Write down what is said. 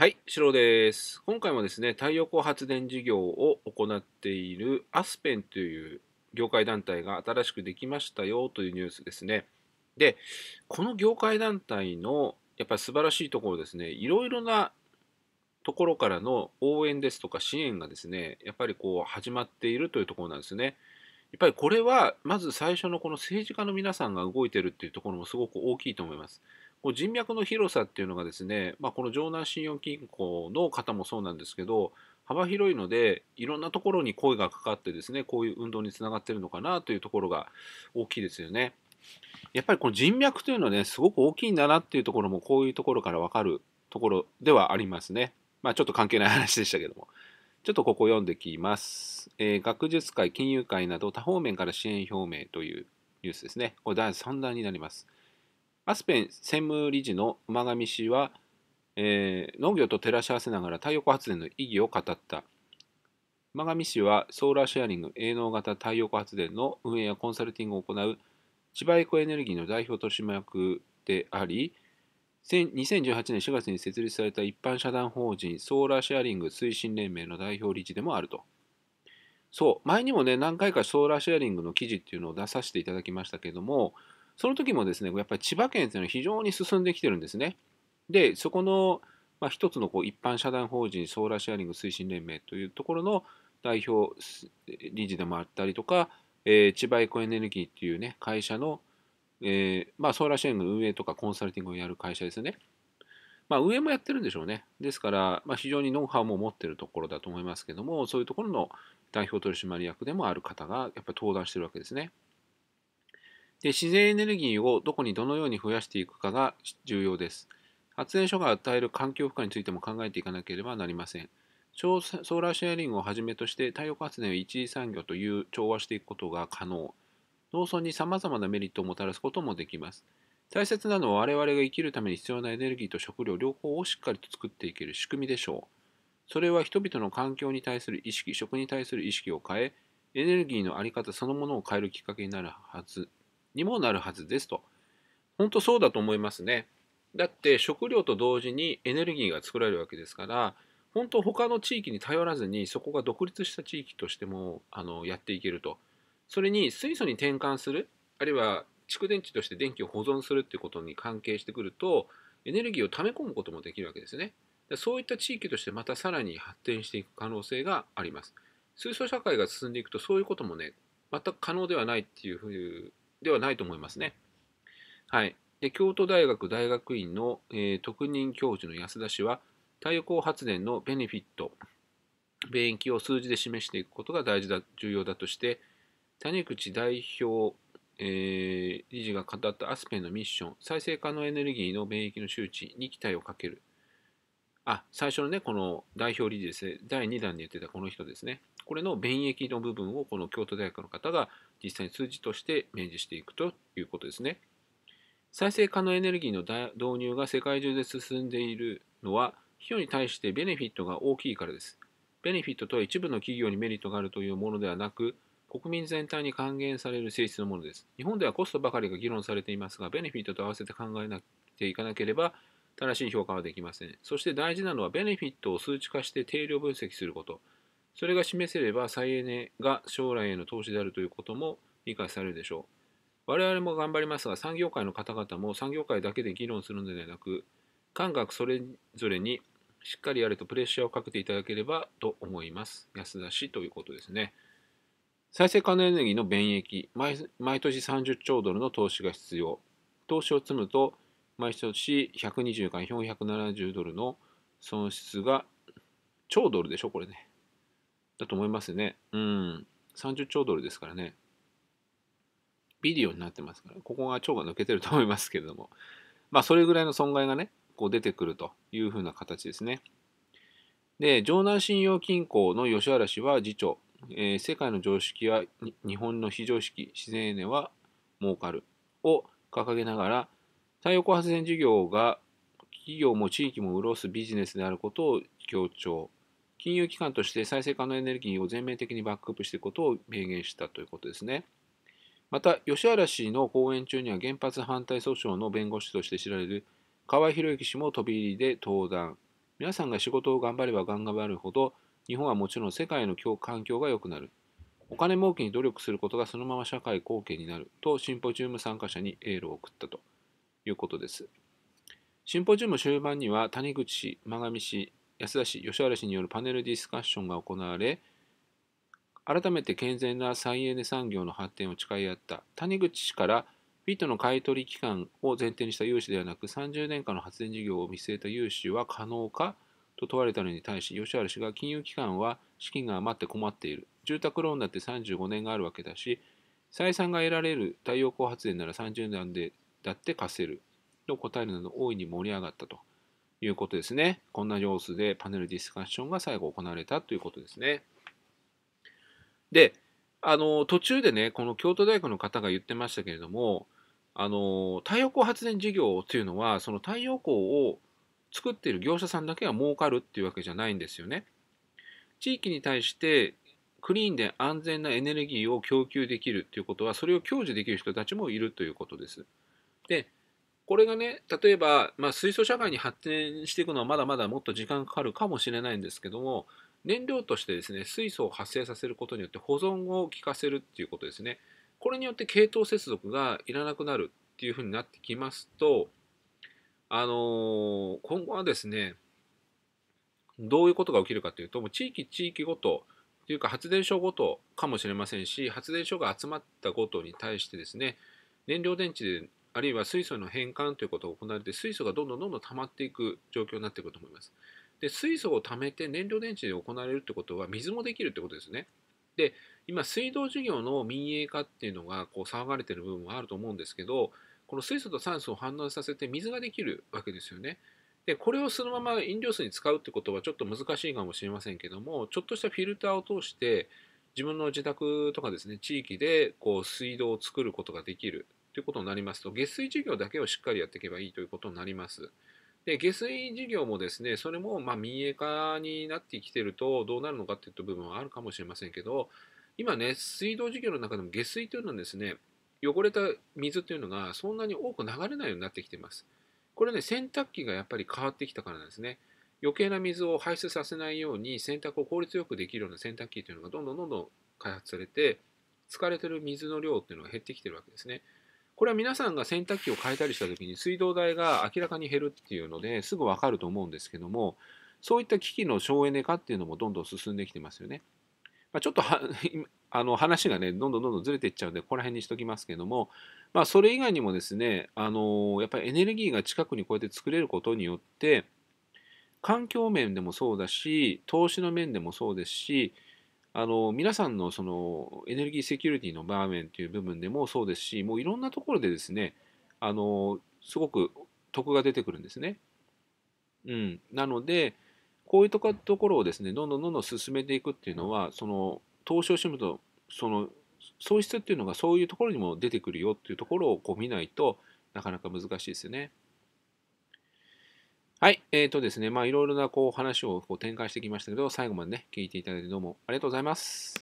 はい、シロです。今回もですね、太陽光発電事業を行っているアスペンという業界団体が新しくできましたよというニュースですね。で、この業界団体のやっぱり素晴らしいところですね、いろいろなところからの応援ですとか支援がですね、やっぱりこう始まっているというところなんですね。やっぱりこれはまず最初のこの政治家の皆さんが動いてるっていうところもすごく大きいと思います。う人脈の広さっていうのがですね、まあ、この城南信用金庫の方もそうなんですけど幅広いのでいろんなところに声がかかってですねこういう運動につながってるのかなというところが大きいですよね。やっぱりこの人脈というのはねすごく大きいんだなっていうところもこういうところから分かるところではありますね。まあちょっと関係ない話でしたけども。ちょっとここ読んできます。えー、学術界、金融界など多方面から支援表明というニュースですね。これ第3弾になります。アスペン専務理事の馬上氏は、えー、農業と照らし合わせながら太陽光発電の意義を語った。馬上氏はソーラーシェアリング営農型太陽光発電の運営やコンサルティングを行う千葉エコエネルギーの代表取締役であり、2018年4月に設立された一般社団法人ソーラーシェアリング推進連盟の代表理事でもあると。そう、前にもね、何回かソーラーシェアリングの記事っていうのを出させていただきましたけども、その時もですね、やっぱり千葉県というのは非常に進んできてるんですね。で、そこの、まあ、一つのこう一般社団法人ソーラーシェアリング推進連盟というところの代表理事でもあったりとか、えー、千葉エコエネルギーっていうね、会社の、えー、まあ、ソーラーシェアリングの運営とかコンサルティングをやる会社ですね。まあ、運営もやってるんでしょうね。ですから、まあ、非常にノウハウも持ってるところだと思いますけども、そういうところの代表取締役でもある方がやっぱり登壇してるわけですね。で自然エネルギーをどこにどのように増やしていくかが重要です。発電所が与える環境負荷についても考えていかなければなりません。ソーラーシェアリングをはじめとして太陽光発電を一次産業という調和していくことが可能。農村にさまざまなメリットをもたらすこともできます。大切なのは我々が生きるために必要なエネルギーと食料両方をしっかりと作っていける仕組みでしょう。それは人々の環境に対する意識、食に対する意識を変え、エネルギーの在り方そのものを変えるきっかけになるはずにもなるはずですと。本当そうだと思いますね。だって食料と同時にエネルギーが作られるわけですから、本当他の地域に頼らずにそこが独立した地域としてもあのやっていけると。それに水素に転換する、あるいは蓄電池として電気を保存するっていうことに関係してくると、エネルギーを溜め込むこともできるわけですね。そういった地域としてまたさらに発展していく可能性があります。水素社会が進んでいくとそういうこともね、全く可能ではないっていうふうではないと思いますね。はい。で京都大学大学院の、えー、特任教授の安田氏は、太陽光発電のベネフィット、便益を数字で示していくことが大事だ、重要だとして、谷口代表、えー、理事が語ったアスペンのミッション、再生可能エネルギーの免疫の周知に期待をかけるあ、最初のね、この代表理事ですね、第2弾に言ってたこの人ですね、これの便益の部分をこの京都大学の方が実際に数字として明示していくということですね。再生可能エネルギーの導入が世界中で進んでいるのは、費用に対してベネフィットが大きいからです。ベネフィットとは一部の企業にメリットがあるというものではなく、国民全体に還元される性質のものです。日本ではコストばかりが議論されていますが、ベネフィットと合わせて考えていかなければ、正しい評価はできません。そして大事なのはベネフィットを数値化して定量分析すること。それが示せれば再エネが将来への投資であるということも理解されるでしょう。我々も頑張りますが産業界の方々も産業界だけで議論するのではなく官学それぞれにしっかりやれとプレッシャーをかけていただければと思います。安田氏ということですね。再生可能エネルギーの便益毎年30兆ドルの投資が必要。投資を積むと毎年120から470ドルの損失が、超ドルでしょ、これね。だと思いますね。うん。30兆ドルですからね。ビデオになってますから、ここが超が抜けてると思いますけれども。まあ、それぐらいの損害がね、こう出てくるというふうな形ですね。で、城南信用金庫の吉原氏は次長、えー、世界の常識は日本の非常識、自然エネは儲かるを掲げながら、太陽光発電事業が企業も地域も潤すビジネスであることを強調。金融機関として再生可能エネルギーを全面的にバックアップしていくことを明言したということですね。また、吉原氏の講演中には原発反対訴訟の弁護士として知られる河合博之氏も飛び入りで登壇。皆さんが仕事を頑張れば頑張るほど、日本はもちろん世界の環境が良くなる。お金儲けに努力することがそのまま社会貢献になるとシンポジウム参加者にエールを送ったと。いうことです。シンポジウム終盤には谷口氏、真上氏、安田氏、吉原氏によるパネルディスカッションが行われ、改めて健全な再エネ産業の発展を誓い合った谷口氏からフィットの買取期間を前提にした融資ではなく30年間の発電事業を見据えた融資は可能かと問われたのに対し吉原氏が金融機関は資金が余って困っている住宅ローンだって35年があるわけだし採算が得られる太陽光発電なら30年でだって貸せると答えるなど大いに盛り上がったということですね。こんな様子でパネルディスカッションが最後行われたということですね。で、あの途中でね、この京都大学の方が言ってましたけれども、あの太陽光発電事業というのは、その太陽光を作っている業者さんだけが儲かるっていうわけじゃないんですよね。地域に対してクリーンで安全なエネルギーを供給できるということは、それを享受できる人たちもいるということです。でこれがね例えば、まあ、水素社会に発展していくのはまだまだもっと時間かかるかもしれないんですけども燃料としてですね水素を発生させることによって保存を効かせるっていうことですねこれによって系統接続がいらなくなるっていうふうになってきますとあのー、今後はですねどういうことが起きるかというともう地域地域ごとというか発電所ごとかもしれませんし発電所が集まったごとに対してですね燃料電池であるいは水素の変換ということが行われて水素がどんどんどんどん溜まっていく状況になってくと思います。で水素を貯めて燃料電池で行われるってことは水もできるってことですね。で今水道事業の民営化っていうのがこう騒がれてる部分はあると思うんですけどこの水素と酸素を反応させて水ができるわけですよね。でこれをそのまま飲料水に使うってことはちょっと難しいかもしれませんけどもちょっとしたフィルターを通して自分の自宅とかですね地域でこう水道を作ることができるということになりますと、下水事業だけをしっかりやっていけばいいということになります。で、下水事業もですね、それもま民営化になってきてるとどうなるのかっていった部分はあるかもしれませんけど、今ね、水道事業の中でも下水というのはですね、汚れた水というのがそんなに多く流れないようになってきてます。これね、洗濯機がやっぱり変わってきたからなんですね。余計な水を排出させないように洗濯を効率よくできるような洗濯機というのがどんどんどんどん開発されて、疲れてる水の量っていうのが減ってきてるわけですね。これは皆さんが洗濯機を変えたりした時に水道代が明らかに減るっていうのですぐ分かると思うんですけどもそういった機器の省エネ化っていうのもどんどん進んできてますよね。まあ、ちょっと あの話がねどんどんどんどんずれていっちゃうんでここら辺にしときますけども、まあ、それ以外にもですねあのやっぱりエネルギーが近くにこうやって作れることによって環境面でもそうだし投資の面でもそうですしあの皆さんのそのエネルギーセキュリティの場面という部分でもそうですしもういろんなところでですねあのすごく得が出てくるんですね。うん、なのでこういうところをですねどんどんどんどん進めていくっていうのはその投資をしてとその損失っていうのがそういうところにも出てくるよっていうところをこう見ないとなかなか難しいですよね。はい。えっ、ー、とですね、まあいろいろなこう話をこう展開してきましたけど、最後までね、聞いていただいてどうもありがとうございます。